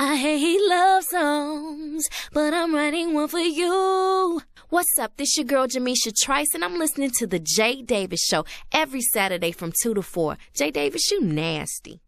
I hate love songs, but I'm writing one for you. What's up? This your girl Jamisha Trice, and I'm listening to the Jay Davis Show every Saturday from 2 to 4. Jay Davis, you nasty.